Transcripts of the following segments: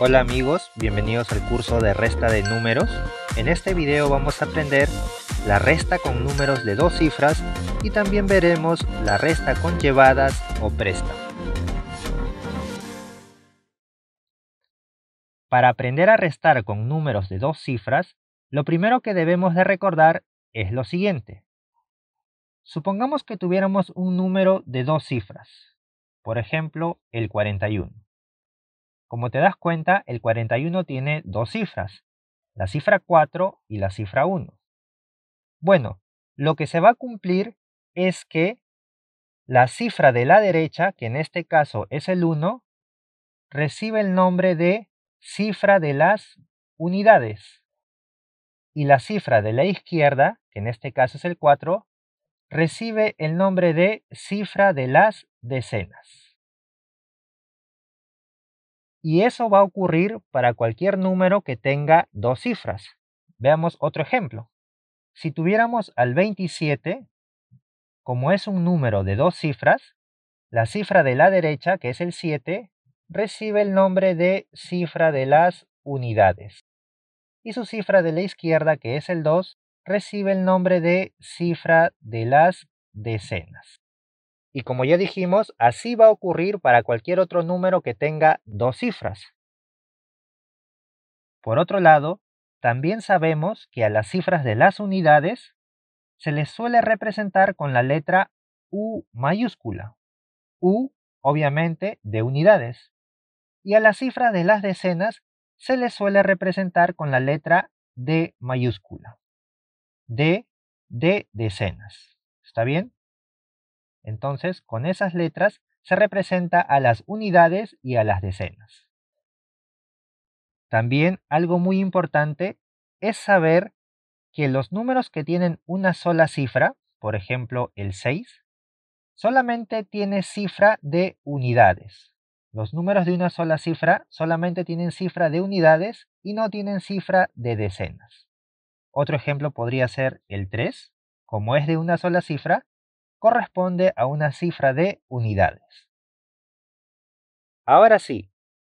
Hola amigos, bienvenidos al curso de resta de números. En este video vamos a aprender la resta con números de dos cifras y también veremos la resta con llevadas o presta. Para aprender a restar con números de dos cifras, lo primero que debemos de recordar es lo siguiente. Supongamos que tuviéramos un número de dos cifras, por ejemplo el 41. Como te das cuenta, el 41 tiene dos cifras, la cifra 4 y la cifra 1. Bueno, lo que se va a cumplir es que la cifra de la derecha, que en este caso es el 1, recibe el nombre de cifra de las unidades. Y la cifra de la izquierda, que en este caso es el 4, recibe el nombre de cifra de las decenas. Y eso va a ocurrir para cualquier número que tenga dos cifras. Veamos otro ejemplo. Si tuviéramos al 27, como es un número de dos cifras, la cifra de la derecha, que es el 7, recibe el nombre de cifra de las unidades. Y su cifra de la izquierda, que es el 2, recibe el nombre de cifra de las decenas. Y como ya dijimos, así va a ocurrir para cualquier otro número que tenga dos cifras. Por otro lado, también sabemos que a las cifras de las unidades se les suele representar con la letra U mayúscula. U, obviamente, de unidades. Y a las cifras de las decenas se les suele representar con la letra D mayúscula. D de decenas. ¿Está bien? Entonces, con esas letras se representa a las unidades y a las decenas. También algo muy importante es saber que los números que tienen una sola cifra, por ejemplo el 6, solamente tiene cifra de unidades. Los números de una sola cifra solamente tienen cifra de unidades y no tienen cifra de decenas. Otro ejemplo podría ser el 3. Como es de una sola cifra, corresponde a una cifra de unidades. Ahora sí,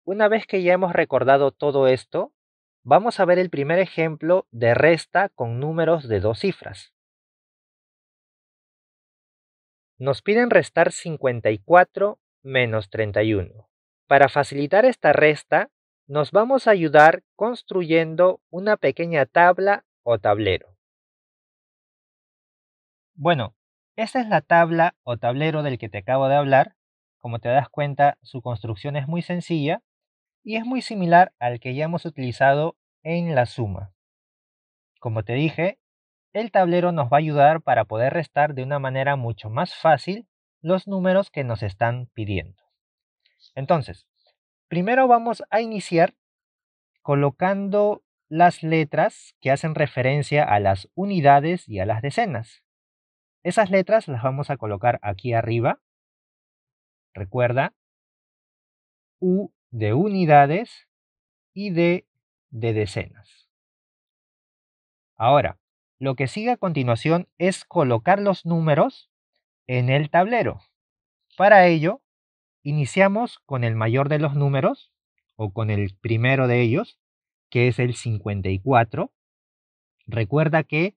una vez que ya hemos recordado todo esto, vamos a ver el primer ejemplo de resta con números de dos cifras. Nos piden restar 54 menos 31. Para facilitar esta resta, nos vamos a ayudar construyendo una pequeña tabla o tablero. Bueno, esta es la tabla o tablero del que te acabo de hablar. Como te das cuenta, su construcción es muy sencilla y es muy similar al que ya hemos utilizado en la suma. Como te dije, el tablero nos va a ayudar para poder restar de una manera mucho más fácil los números que nos están pidiendo. Entonces, primero vamos a iniciar colocando las letras que hacen referencia a las unidades y a las decenas. Esas letras las vamos a colocar aquí arriba. Recuerda, U de unidades y D de decenas. Ahora, lo que sigue a continuación es colocar los números en el tablero. Para ello, iniciamos con el mayor de los números, o con el primero de ellos, que es el 54. Recuerda que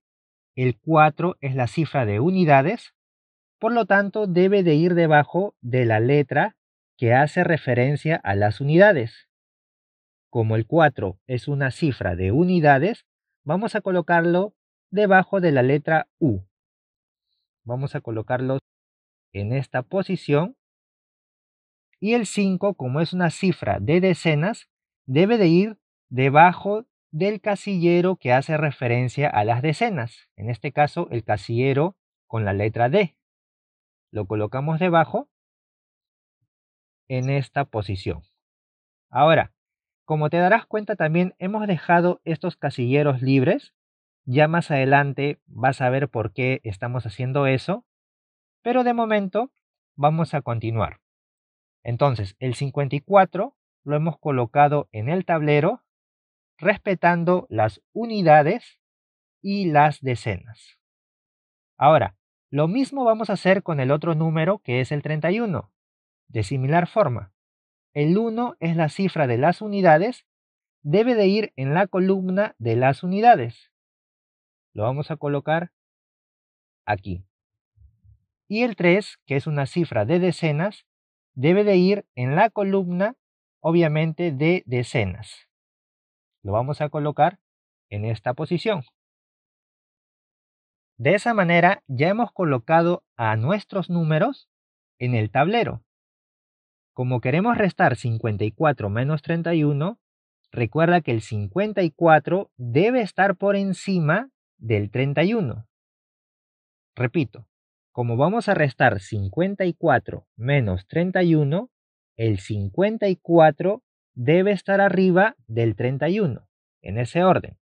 el 4 es la cifra de unidades, por lo tanto debe de ir debajo de la letra que hace referencia a las unidades. Como el 4 es una cifra de unidades, vamos a colocarlo debajo de la letra U. Vamos a colocarlo en esta posición. Y el 5, como es una cifra de decenas, debe de ir debajo del casillero que hace referencia a las decenas, en este caso el casillero con la letra D. Lo colocamos debajo en esta posición. Ahora, como te darás cuenta también hemos dejado estos casilleros libres. Ya más adelante vas a ver por qué estamos haciendo eso. Pero de momento vamos a continuar. Entonces, el 54 lo hemos colocado en el tablero respetando las unidades y las decenas. Ahora, lo mismo vamos a hacer con el otro número que es el 31. De similar forma, el 1 es la cifra de las unidades, debe de ir en la columna de las unidades. Lo vamos a colocar aquí. Y el 3, que es una cifra de decenas, debe de ir en la columna, obviamente, de decenas lo vamos a colocar en esta posición. De esa manera ya hemos colocado a nuestros números en el tablero. Como queremos restar 54 menos 31, recuerda que el 54 debe estar por encima del 31. Repito, como vamos a restar 54 menos 31, el 54 debe estar arriba del 31, en ese orden.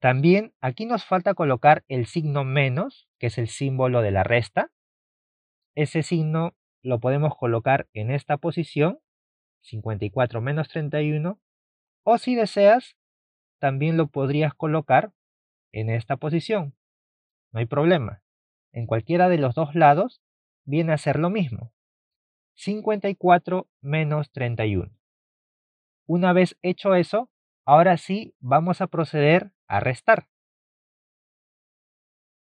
También aquí nos falta colocar el signo menos, que es el símbolo de la resta. Ese signo lo podemos colocar en esta posición, 54 menos 31, o si deseas, también lo podrías colocar en esta posición. No hay problema. En cualquiera de los dos lados viene a ser lo mismo. 54 menos 31. Una vez hecho eso, ahora sí vamos a proceder a restar.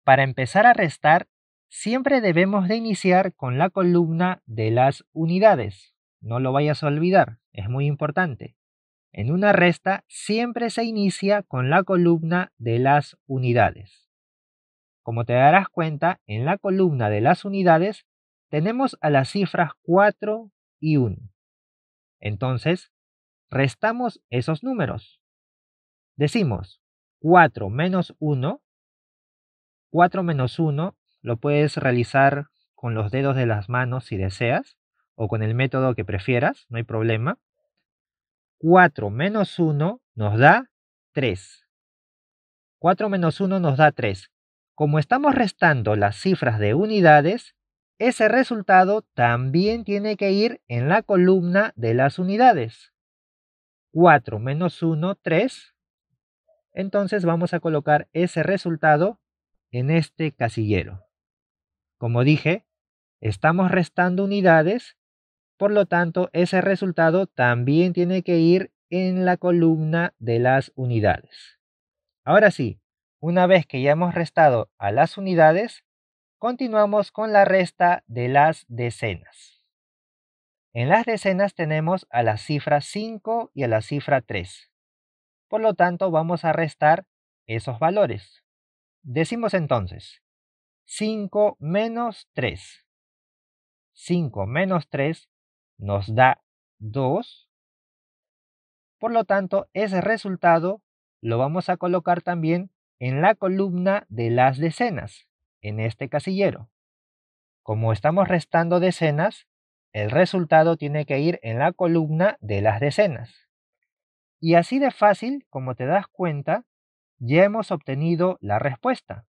Para empezar a restar, siempre debemos de iniciar con la columna de las unidades. No lo vayas a olvidar, es muy importante. En una resta siempre se inicia con la columna de las unidades. Como te darás cuenta, en la columna de las unidades tenemos a las cifras 4 y 1. Entonces, restamos esos números. Decimos 4 menos 1. 4 menos 1 lo puedes realizar con los dedos de las manos si deseas o con el método que prefieras, no hay problema. 4 menos 1 nos da 3. 4 menos 1 nos da 3. Como estamos restando las cifras de unidades, ese resultado también tiene que ir en la columna de las unidades. 4 menos 1, 3. Entonces vamos a colocar ese resultado en este casillero. Como dije, estamos restando unidades, por lo tanto ese resultado también tiene que ir en la columna de las unidades. Ahora sí, una vez que ya hemos restado a las unidades, continuamos con la resta de las decenas. En las decenas tenemos a la cifra 5 y a la cifra 3. Por lo tanto, vamos a restar esos valores. Decimos entonces, 5 menos 3. 5 menos 3 nos da 2. Por lo tanto, ese resultado lo vamos a colocar también en la columna de las decenas, en este casillero. Como estamos restando decenas, el resultado tiene que ir en la columna de las decenas. Y así de fácil, como te das cuenta, ya hemos obtenido la respuesta.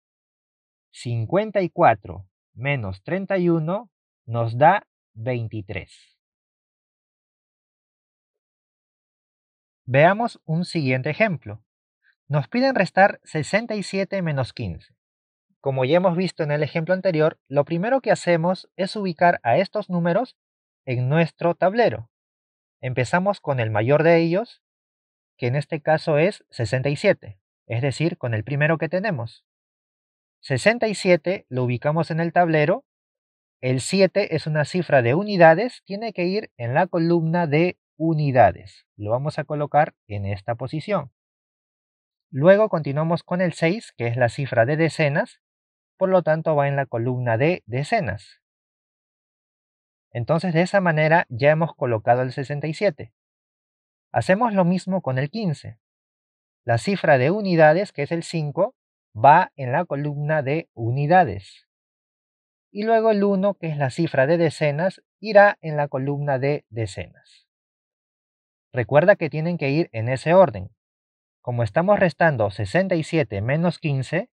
54 menos 31 nos da 23. Veamos un siguiente ejemplo. Nos piden restar 67 menos 15. Como ya hemos visto en el ejemplo anterior, lo primero que hacemos es ubicar a estos números en nuestro tablero. Empezamos con el mayor de ellos, que en este caso es 67, es decir, con el primero que tenemos. 67 lo ubicamos en el tablero, el 7 es una cifra de unidades, tiene que ir en la columna de unidades. Lo vamos a colocar en esta posición. Luego continuamos con el 6, que es la cifra de decenas, por lo tanto va en la columna de decenas. Entonces de esa manera ya hemos colocado el 67. Hacemos lo mismo con el 15. La cifra de unidades, que es el 5, va en la columna de unidades. Y luego el 1, que es la cifra de decenas, irá en la columna de decenas. Recuerda que tienen que ir en ese orden. Como estamos restando 67 menos 15,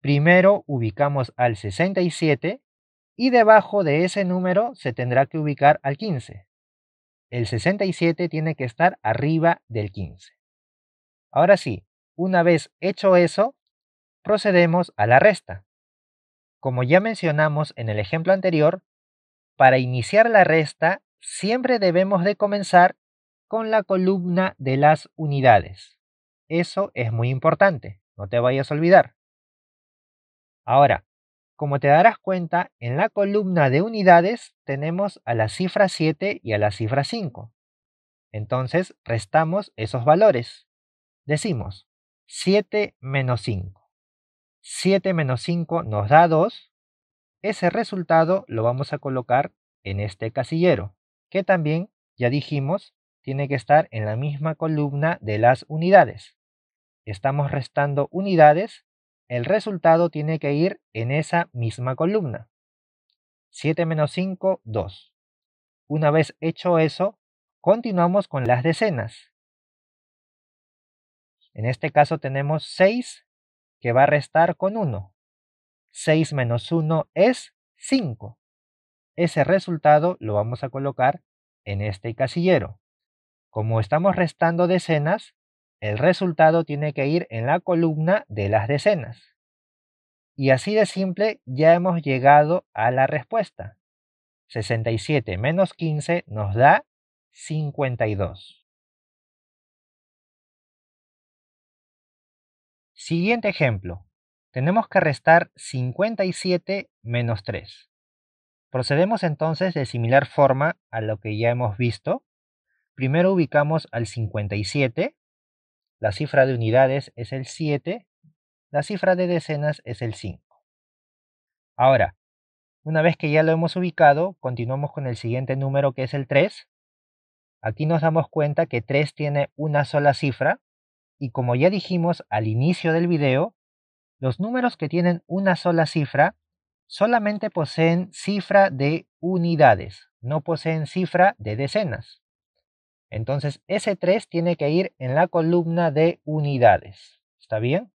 primero ubicamos al 67 y debajo de ese número se tendrá que ubicar al 15. El 67 tiene que estar arriba del 15. Ahora sí, una vez hecho eso, procedemos a la resta. Como ya mencionamos en el ejemplo anterior, para iniciar la resta siempre debemos de comenzar con la columna de las unidades. Eso es muy importante, no te vayas a olvidar. Ahora, como te darás cuenta, en la columna de unidades tenemos a la cifra 7 y a la cifra 5. Entonces restamos esos valores. Decimos 7 menos 5. 7 menos 5 nos da 2. Ese resultado lo vamos a colocar en este casillero, que también, ya dijimos, tiene que estar en la misma columna de las unidades. Estamos restando unidades el resultado tiene que ir en esa misma columna. 7 menos 5, 2. Una vez hecho eso, continuamos con las decenas. En este caso tenemos 6 que va a restar con 1. 6 menos 1 es 5. Ese resultado lo vamos a colocar en este casillero. Como estamos restando decenas, el resultado tiene que ir en la columna de las decenas. Y así de simple ya hemos llegado a la respuesta. 67 menos 15 nos da 52. Siguiente ejemplo. Tenemos que restar 57 menos 3. Procedemos entonces de similar forma a lo que ya hemos visto. Primero ubicamos al 57 la cifra de unidades es el 7, la cifra de decenas es el 5. Ahora, una vez que ya lo hemos ubicado, continuamos con el siguiente número que es el 3. Aquí nos damos cuenta que 3 tiene una sola cifra y como ya dijimos al inicio del video, los números que tienen una sola cifra solamente poseen cifra de unidades, no poseen cifra de decenas. Entonces ese 3 tiene que ir en la columna de unidades. ¿Está bien?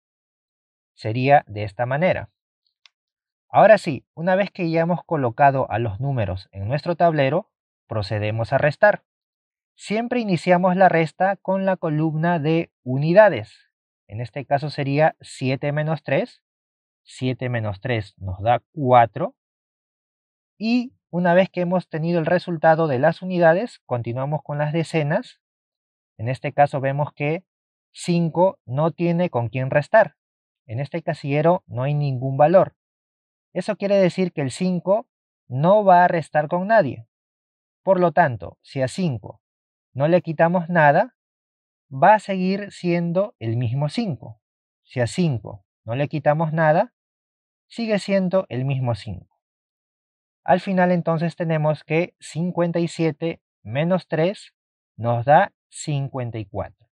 Sería de esta manera. Ahora sí, una vez que ya hemos colocado a los números en nuestro tablero, procedemos a restar. Siempre iniciamos la resta con la columna de unidades. En este caso sería 7 menos 3. 7 menos 3 nos da 4. Y una vez que hemos tenido el resultado de las unidades, continuamos con las decenas. En este caso vemos que 5 no tiene con quién restar. En este casillero no hay ningún valor. Eso quiere decir que el 5 no va a restar con nadie. Por lo tanto, si a 5 no le quitamos nada, va a seguir siendo el mismo 5. Si a 5 no le quitamos nada, sigue siendo el mismo 5. Al final entonces tenemos que 57 menos 3 nos da 54.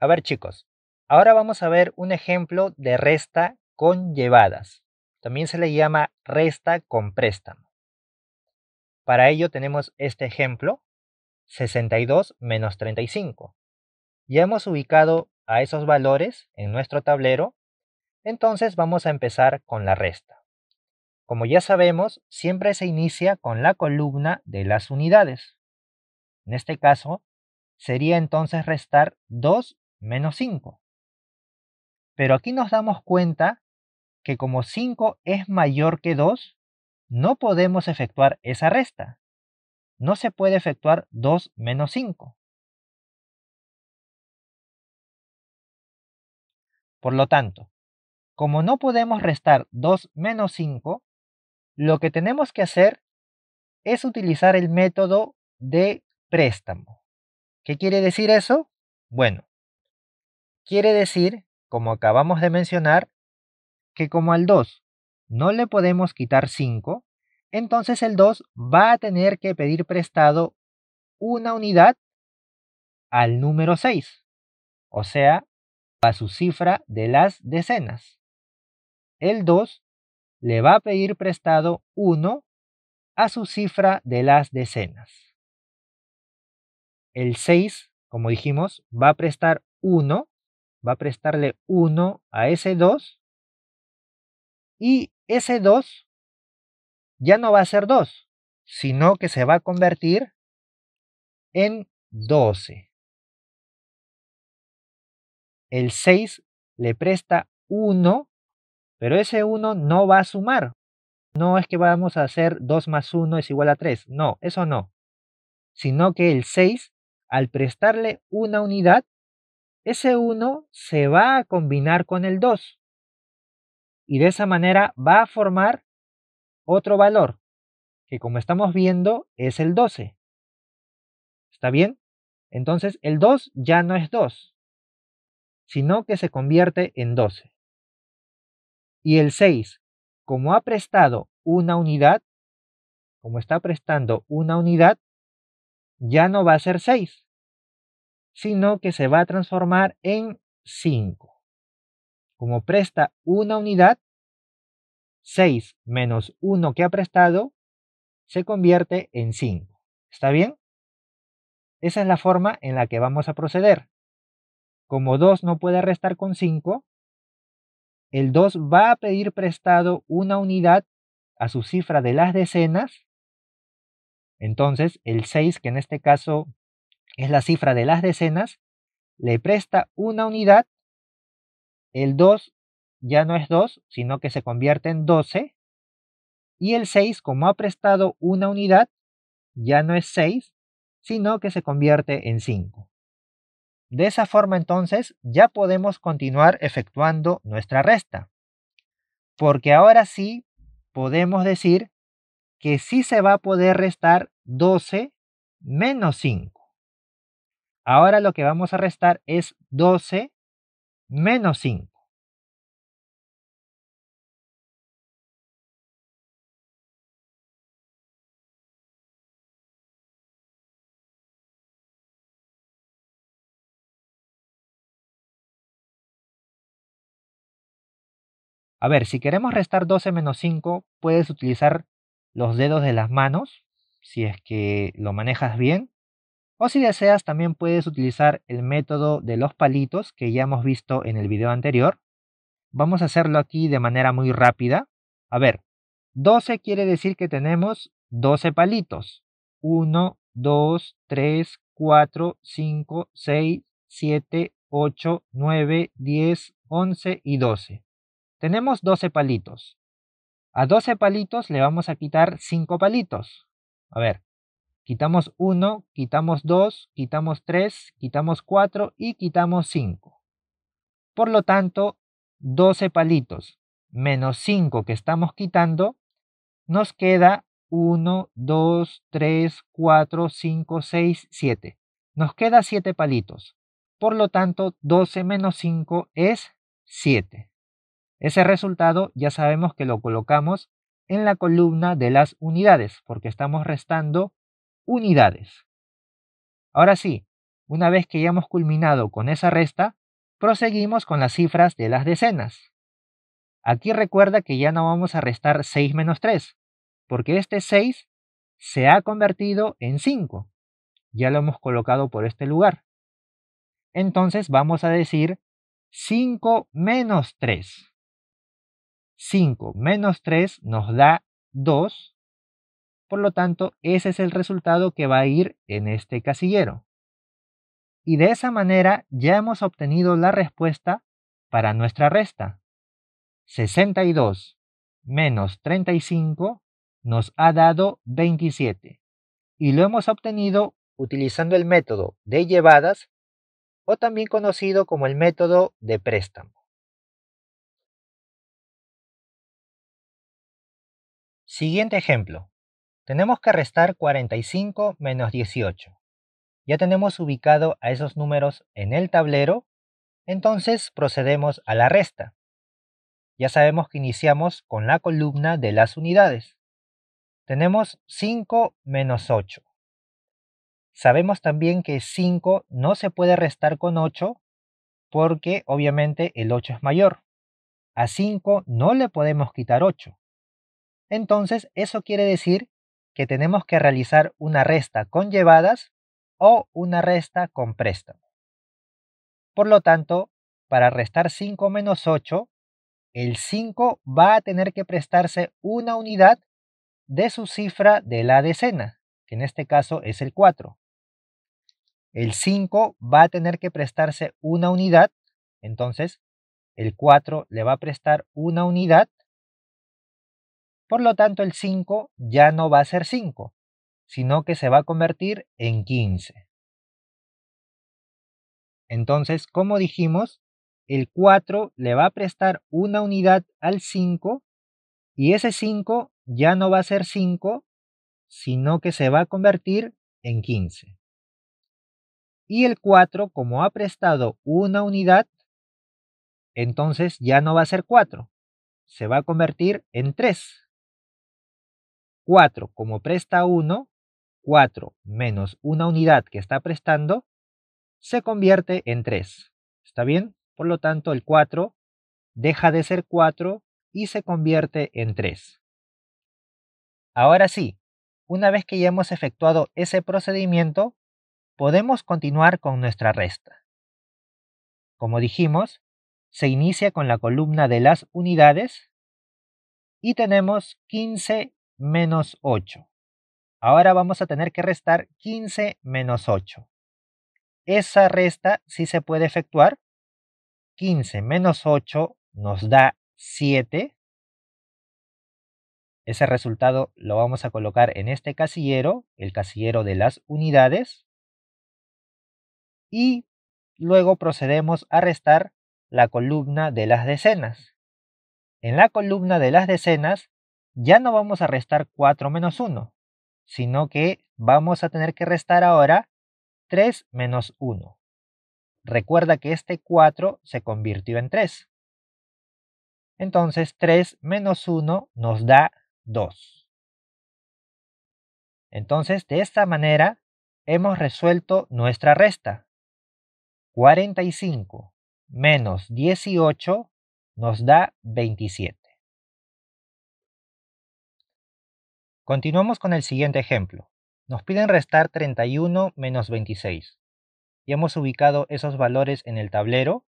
A ver chicos, ahora vamos a ver un ejemplo de resta con llevadas. También se le llama resta con préstamo. Para ello tenemos este ejemplo, 62 menos 35. Ya hemos ubicado a esos valores en nuestro tablero, entonces vamos a empezar con la resta. Como ya sabemos, siempre se inicia con la columna de las unidades. En este caso, sería entonces restar 2 menos 5. Pero aquí nos damos cuenta que como 5 es mayor que 2, no podemos efectuar esa resta. No se puede efectuar 2 menos 5. Por lo tanto, como no podemos restar 2 menos 5, lo que tenemos que hacer es utilizar el método de préstamo. ¿Qué quiere decir eso? Bueno, quiere decir, como acabamos de mencionar, que como al 2 no le podemos quitar 5, entonces el 2 va a tener que pedir prestado una unidad al número 6, o sea, a su cifra de las decenas. El 2 le va a pedir prestado 1 a su cifra de las decenas. El 6, como dijimos, va a prestar 1, va a prestarle 1 a ese 2 y ese 2 ya no va a ser 2, sino que se va a convertir en 12 el 6 le presta 1, pero ese 1 no va a sumar. No es que vamos a hacer 2 más 1 es igual a 3, no, eso no. Sino que el 6, al prestarle una unidad, ese 1 se va a combinar con el 2. Y de esa manera va a formar otro valor, que como estamos viendo es el 12. ¿Está bien? Entonces el 2 ya no es 2, sino que se convierte en 12. Y el 6, como ha prestado una unidad, como está prestando una unidad, ya no va a ser 6, sino que se va a transformar en 5. Como presta una unidad, 6 menos 1 que ha prestado se convierte en 5. ¿Está bien? Esa es la forma en la que vamos a proceder como 2 no puede restar con 5, el 2 va a pedir prestado una unidad a su cifra de las decenas. Entonces, el 6, que en este caso es la cifra de las decenas, le presta una unidad. El 2 ya no es 2, sino que se convierte en 12. Y el 6, como ha prestado una unidad, ya no es 6, sino que se convierte en 5. De esa forma entonces ya podemos continuar efectuando nuestra resta, porque ahora sí podemos decir que sí se va a poder restar 12 menos 5. Ahora lo que vamos a restar es 12 menos 5. A ver, si queremos restar 12 menos 5, puedes utilizar los dedos de las manos, si es que lo manejas bien. O si deseas, también puedes utilizar el método de los palitos que ya hemos visto en el video anterior. Vamos a hacerlo aquí de manera muy rápida. A ver, 12 quiere decir que tenemos 12 palitos. 1, 2, 3, 4, 5, 6, 7, 8, 9, 10, 11 y 12. Tenemos 12 palitos. A 12 palitos le vamos a quitar 5 palitos. A ver, quitamos 1, quitamos 2, quitamos 3, quitamos 4 y quitamos 5. Por lo tanto, 12 palitos menos 5 que estamos quitando, nos queda 1, 2, 3, 4, 5, 6, 7. Nos queda 7 palitos. Por lo tanto, 12 menos 5 es 7. Ese resultado ya sabemos que lo colocamos en la columna de las unidades, porque estamos restando unidades. Ahora sí, una vez que ya hemos culminado con esa resta, proseguimos con las cifras de las decenas. Aquí recuerda que ya no vamos a restar 6 menos 3, porque este 6 se ha convertido en 5. Ya lo hemos colocado por este lugar. Entonces vamos a decir 5 menos 3. 5 menos 3 nos da 2. Por lo tanto, ese es el resultado que va a ir en este casillero. Y de esa manera ya hemos obtenido la respuesta para nuestra resta. 62 menos 35 nos ha dado 27. Y lo hemos obtenido utilizando el método de llevadas o también conocido como el método de préstamo. Siguiente ejemplo. Tenemos que restar 45 menos 18. Ya tenemos ubicado a esos números en el tablero, entonces procedemos a la resta. Ya sabemos que iniciamos con la columna de las unidades. Tenemos 5 menos 8. Sabemos también que 5 no se puede restar con 8 porque obviamente el 8 es mayor. A 5 no le podemos quitar 8. Entonces, eso quiere decir que tenemos que realizar una resta con llevadas o una resta con préstamo. Por lo tanto, para restar 5 menos 8, el 5 va a tener que prestarse una unidad de su cifra de la decena, que en este caso es el 4. El 5 va a tener que prestarse una unidad, entonces el 4 le va a prestar una unidad por lo tanto, el 5 ya no va a ser 5, sino que se va a convertir en 15. Entonces, como dijimos, el 4 le va a prestar una unidad al 5 y ese 5 ya no va a ser 5, sino que se va a convertir en 15. Y el 4, como ha prestado una unidad, entonces ya no va a ser 4, se va a convertir en 3. 4 como presta 1, 4 menos una unidad que está prestando, se convierte en 3. ¿Está bien? Por lo tanto, el 4 deja de ser 4 y se convierte en 3. Ahora sí, una vez que ya hemos efectuado ese procedimiento, podemos continuar con nuestra resta. Como dijimos, se inicia con la columna de las unidades y tenemos 15 menos 8. Ahora vamos a tener que restar 15 menos 8. Esa resta sí se puede efectuar. 15 menos 8 nos da 7. Ese resultado lo vamos a colocar en este casillero, el casillero de las unidades. Y luego procedemos a restar la columna de las decenas. En la columna de las decenas ya no vamos a restar 4 menos 1, sino que vamos a tener que restar ahora 3 menos 1. Recuerda que este 4 se convirtió en 3. Entonces 3 menos 1 nos da 2. Entonces de esta manera hemos resuelto nuestra resta. 45 menos 18 nos da 27. Continuamos con el siguiente ejemplo. Nos piden restar 31 menos 26. Y hemos ubicado esos valores en el tablero.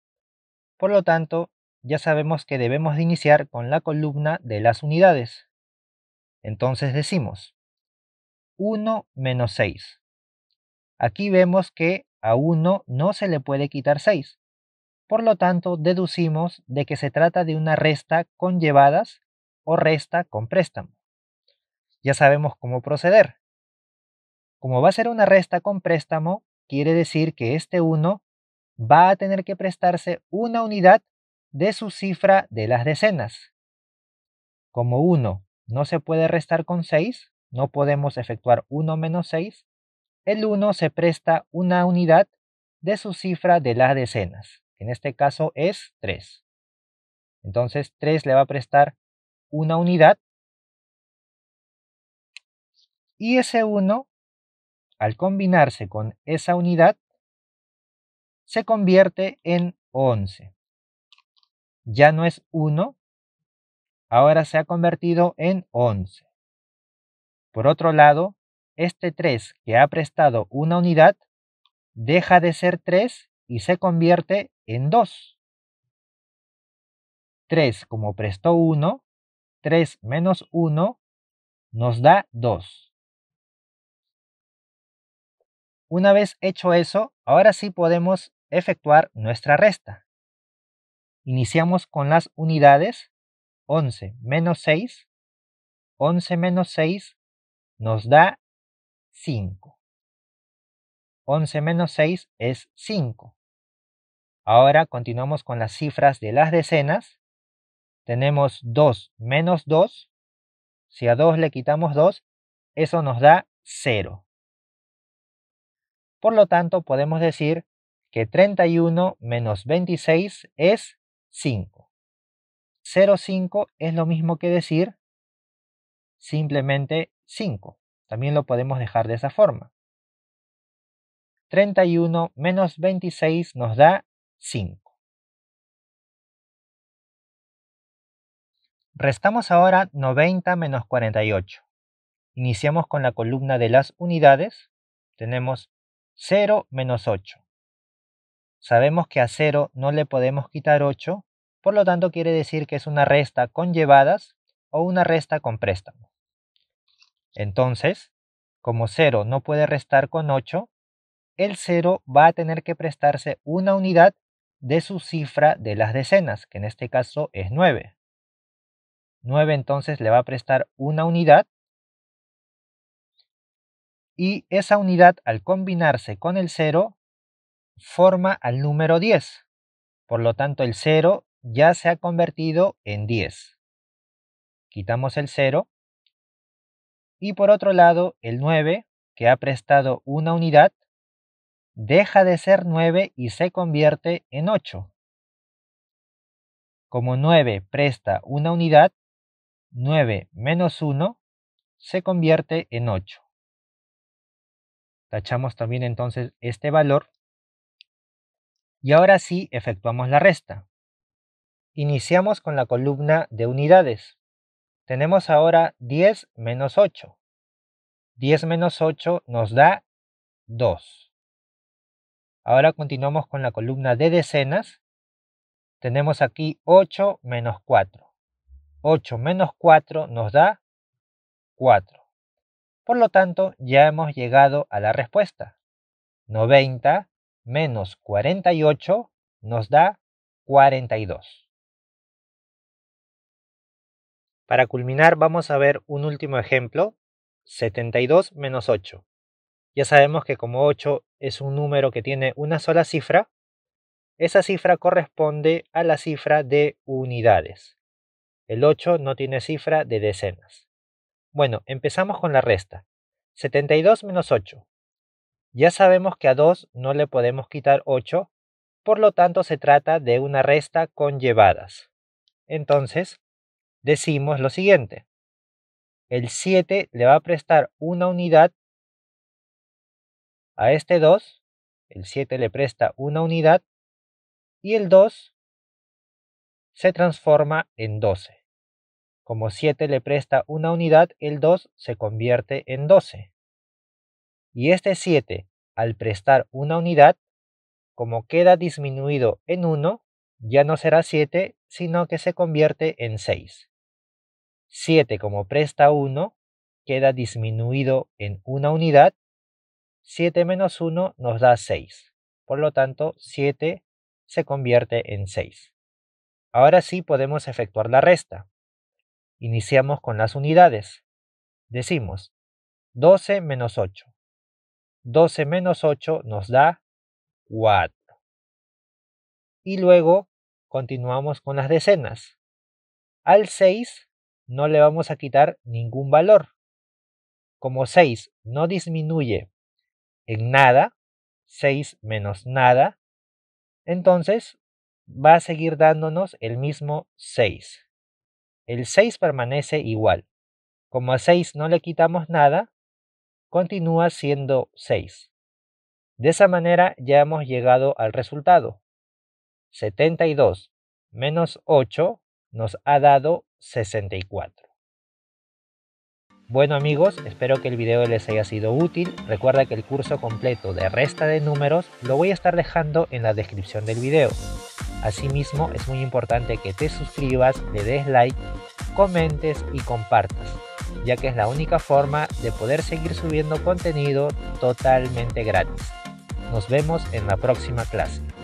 Por lo tanto, ya sabemos que debemos de iniciar con la columna de las unidades. Entonces decimos 1 menos 6. Aquí vemos que a 1 no se le puede quitar 6. Por lo tanto, deducimos de que se trata de una resta con llevadas o resta con préstamo ya sabemos cómo proceder. Como va a ser una resta con préstamo, quiere decir que este 1 va a tener que prestarse una unidad de su cifra de las decenas. Como 1 no se puede restar con 6, no podemos efectuar 1 menos 6, el 1 se presta una unidad de su cifra de las decenas. En este caso es 3. Entonces 3 le va a prestar una unidad y ese 1, al combinarse con esa unidad, se convierte en 11. Ya no es 1, ahora se ha convertido en 11. Por otro lado, este 3 que ha prestado una unidad deja de ser 3 y se convierte en 2. 3 como prestó 1, 3 menos 1 nos da 2. Una vez hecho eso, ahora sí podemos efectuar nuestra resta. Iniciamos con las unidades. 11 menos 6. 11 menos 6 nos da 5. 11 menos 6 es 5. Ahora continuamos con las cifras de las decenas. Tenemos 2 menos 2. Si a 2 le quitamos 2, eso nos da 0. Por lo tanto, podemos decir que 31 menos 26 es 5. 0,5 es lo mismo que decir simplemente 5. También lo podemos dejar de esa forma. 31 menos 26 nos da 5. Restamos ahora 90 menos 48. Iniciamos con la columna de las unidades. Tenemos 0 menos 8. Sabemos que a 0 no le podemos quitar 8, por lo tanto quiere decir que es una resta con llevadas o una resta con préstamo. Entonces, como 0 no puede restar con 8, el 0 va a tener que prestarse una unidad de su cifra de las decenas, que en este caso es 9. 9 entonces le va a prestar una unidad y esa unidad al combinarse con el 0 forma al número 10. Por lo tanto, el 0 ya se ha convertido en 10. Quitamos el 0. Y por otro lado, el 9, que ha prestado una unidad, deja de ser 9 y se convierte en 8. Como 9 presta una unidad, 9 menos 1 se convierte en 8. Tachamos también entonces este valor. Y ahora sí efectuamos la resta. Iniciamos con la columna de unidades. Tenemos ahora 10 menos 8. 10 menos 8 nos da 2. Ahora continuamos con la columna de decenas. Tenemos aquí 8 menos 4. 8 menos 4 nos da 4. Por lo tanto, ya hemos llegado a la respuesta. 90 menos 48 nos da 42. Para culminar vamos a ver un último ejemplo, 72 menos 8. Ya sabemos que como 8 es un número que tiene una sola cifra, esa cifra corresponde a la cifra de unidades. El 8 no tiene cifra de decenas. Bueno, empezamos con la resta. 72 menos 8. Ya sabemos que a 2 no le podemos quitar 8, por lo tanto se trata de una resta con llevadas, Entonces, decimos lo siguiente. El 7 le va a prestar una unidad a este 2, el 7 le presta una unidad y el 2 se transforma en 12. Como 7 le presta una unidad, el 2 se convierte en 12. Y este 7, al prestar una unidad, como queda disminuido en 1, ya no será 7, sino que se convierte en 6. 7 como presta 1, queda disminuido en una unidad. 7 menos 1 nos da 6. Por lo tanto, 7 se convierte en 6. Ahora sí podemos efectuar la resta. Iniciamos con las unidades. Decimos 12 menos 8. 12 menos 8 nos da 4. Y luego continuamos con las decenas. Al 6 no le vamos a quitar ningún valor. Como 6 no disminuye en nada, 6 menos nada, entonces va a seguir dándonos el mismo 6. El 6 permanece igual. Como a 6 no le quitamos nada, continúa siendo 6. De esa manera ya hemos llegado al resultado. 72 menos 8 nos ha dado 64. Bueno amigos, espero que el video les haya sido útil. Recuerda que el curso completo de resta de números lo voy a estar dejando en la descripción del video. Asimismo, es muy importante que te suscribas, le des like, comentes y compartas, ya que es la única forma de poder seguir subiendo contenido totalmente gratis. Nos vemos en la próxima clase.